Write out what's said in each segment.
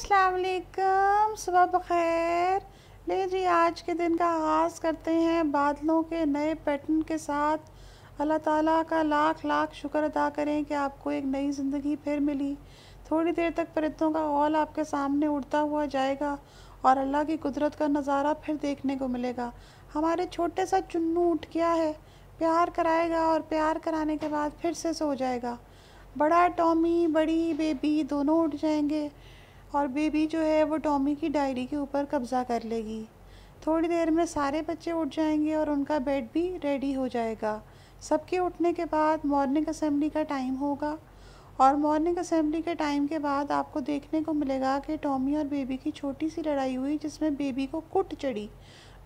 असलकम सुबह बखैर ले जी आज के दिन का आगाज़ करते हैं बादलों के नए पैटर्न के साथ अल्लाह ताला का लाख लाख शुक्र अदा करें कि आपको एक नई ज़िंदगी फिर मिली थोड़ी देर तक परितों का हॉल आपके सामने उड़ता हुआ जाएगा और अल्लाह की कुदरत का नज़ारा फिर देखने को मिलेगा हमारे छोटे सा चुन्नू उठ गया है प्यार कराएगा और प्यार कराने के बाद फिर से सो जाएगा बड़ा टॉमी बड़ी बेबी दोनों उठ जाएंगे और बेबी जो है वो टॉमी की डायरी के ऊपर कब्ज़ा कर लेगी थोड़ी देर में सारे बच्चे उठ जाएंगे और उनका बेड भी रेडी हो जाएगा सबके उठने के बाद मॉर्निंग असम्बली का टाइम होगा और मॉर्निंग असम्बली के टाइम के बाद आपको देखने को मिलेगा कि टॉमी और बेबी की छोटी सी लड़ाई हुई जिसमें बेबी को कुट चढ़ी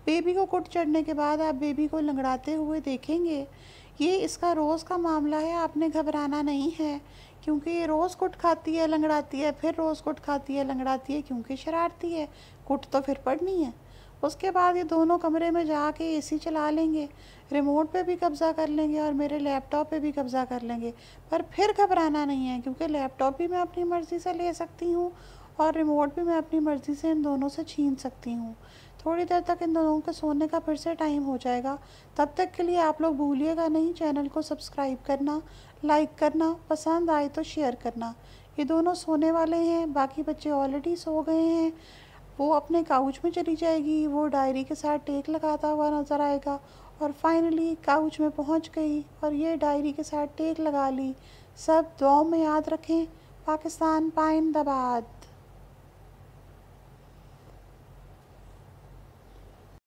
बेबी को कुट चढ़ने के बाद आप बेबी को लंगड़ाते हुए देखेंगे ये इसका रोज़ का मामला है आपने घबराना नहीं है क्योंकि ये रोज़ कुट खाती है लंगड़ाती है फिर रोज़ कुट खाती है लंगड़ाती है क्योंकि शरारती है कुट तो फिर पड़नी है उसके बाद ये दोनों कमरे में जा के ए चला लेंगे रिमोट पे भी कब्ज़ा कर लेंगे और मेरे लैपटॉप पे भी कब्ज़ा कर लेंगे पर फिर घबराना नहीं है क्योंकि लैपटॉप भी मैं अपनी मर्ज़ी से ले सकती हूँ और रिमोट भी मैं अपनी मर्ज़ी से इन दोनों से छीन सकती हूँ थोड़ी देर तक इन दोनों के सोने का फिर से टाइम हो जाएगा तब तक के लिए आप लोग भूलिएगा नहीं चैनल को सब्सक्राइब करना लाइक करना पसंद आए तो शेयर करना ये दोनों सोने वाले हैं बाकी बच्चे ऑलरेडी सो गए हैं वो अपने काउच में चली जाएगी वो डायरी के साथ टेक लगाता हुआ नज़र आएगा और फाइनली काउच में पहुंच गई और ये डायरी के साथ टेक लगा ली सब दुआओं में याद रखें पाकिस्तान पाइंदाबाद